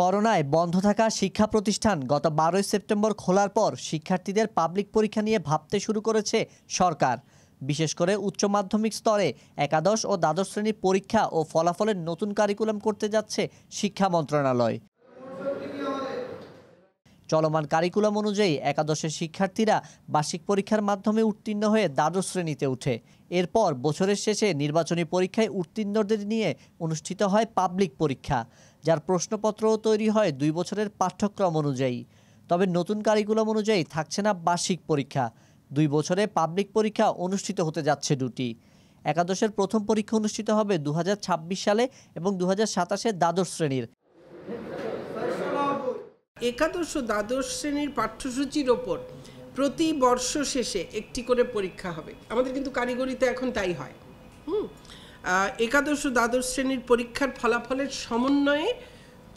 করোনায় বন্ধ থাকা শিক্ষা প্রতিষ্ঠান গত বারোই সেপ্টেম্বর খোলার পর শিক্ষার্থীদের পাবলিক পরীক্ষা নিয়ে ভাবতে শুরু করেছে সরকার বিশেষ করে উচ্চ মাধ্যমিক স্তরে একাদশ ও দ্বাদশ শ্রেণীর পরীক্ষা ও ফলাফলের নতুন কারিকুলাম করতে যাচ্ছে শিক্ষা মন্ত্রণালয় চলমান কারিকুলাম অনুযায়ী একাদশের শিক্ষার্থীরা বার্ষিক পরীক্ষার মাধ্যমে উত্তীর্ণ হয়ে দ্বাদশ শ্রেণীতে উঠে এরপর বছরের শেষে নির্বাচনী পরীক্ষায় উত্তীর্ণদের নিয়ে অনুষ্ঠিত হয় পাবলিক পরীক্ষা যার প্রশ্নপত্রও তৈরি হয় দুই বছরের পাঠ্যক্রম অনুযায়ী তবে নতুন কারিকুলাম অনুযায়ী থাকছে না বার্ষিক পরীক্ষা দুই বছরে পাবলিক পরীক্ষা অনুষ্ঠিত হতে যাচ্ছে দুটি একাদশের প্রথম পরীক্ষা অনুষ্ঠিত হবে দু সালে এবং দু হাজার সাতাশে দ্বাদশ শ্রেণীর একাদশ ও দ্বাদশ শ্রেণীর পাঠ্যসূচির ওপর প্রতি বর্ষ শেষে একটি করে পরীক্ষা হবে আমাদের কিন্তু কারিগরিতে এখন তাই হয় হুম একাদশ ও দ্বাদশ শ্রেণীর পরীক্ষার ফলাফলের সমন্বয়ে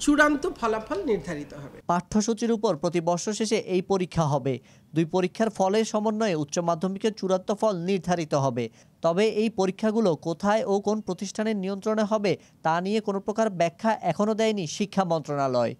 চূড়ান্ত ফলাফল নির্ধারিত হবে পাঠ্যসূচির উপর প্রতি বর্ষ শেষে এই পরীক্ষা হবে দুই পরীক্ষার ফলের সমন্বয়ে উচ্চ মাধ্যমিকের চূড়ান্ত ফল নির্ধারিত হবে তবে এই পরীক্ষাগুলো কোথায় ও কোন প্রতিষ্ঠানের নিয়ন্ত্রণে হবে তা নিয়ে কোনো প্রকার ব্যাখ্যা এখনও দেয়নি শিক্ষা মন্ত্রণালয়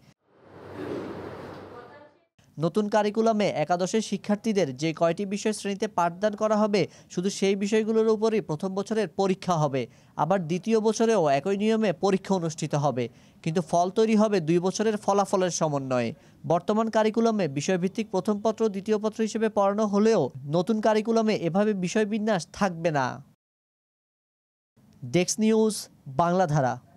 নতুন কারিকুলামে একাদশের শিক্ষার্থীদের যে কয়টি বিষয় শ্রেণীতে পাঠদান করা হবে শুধু সেই বিষয়গুলোর উপরই প্রথম বছরের পরীক্ষা হবে আবার দ্বিতীয় বছরেও একই নিয়মে পরীক্ষা অনুষ্ঠিত হবে কিন্তু ফল তৈরি হবে দুই বছরের ফলাফলের সমন্বয়ে বর্তমান কারিকুলামে বিষয়ভিত্তিক প্রথম পত্র দ্বিতীয় পত্র হিসেবে পড়ানো হলেও নতুন কারিকুলামে এভাবে বিষয় বিন্যাস থাকবে না ডেক্স নিউজ বাংলাধারা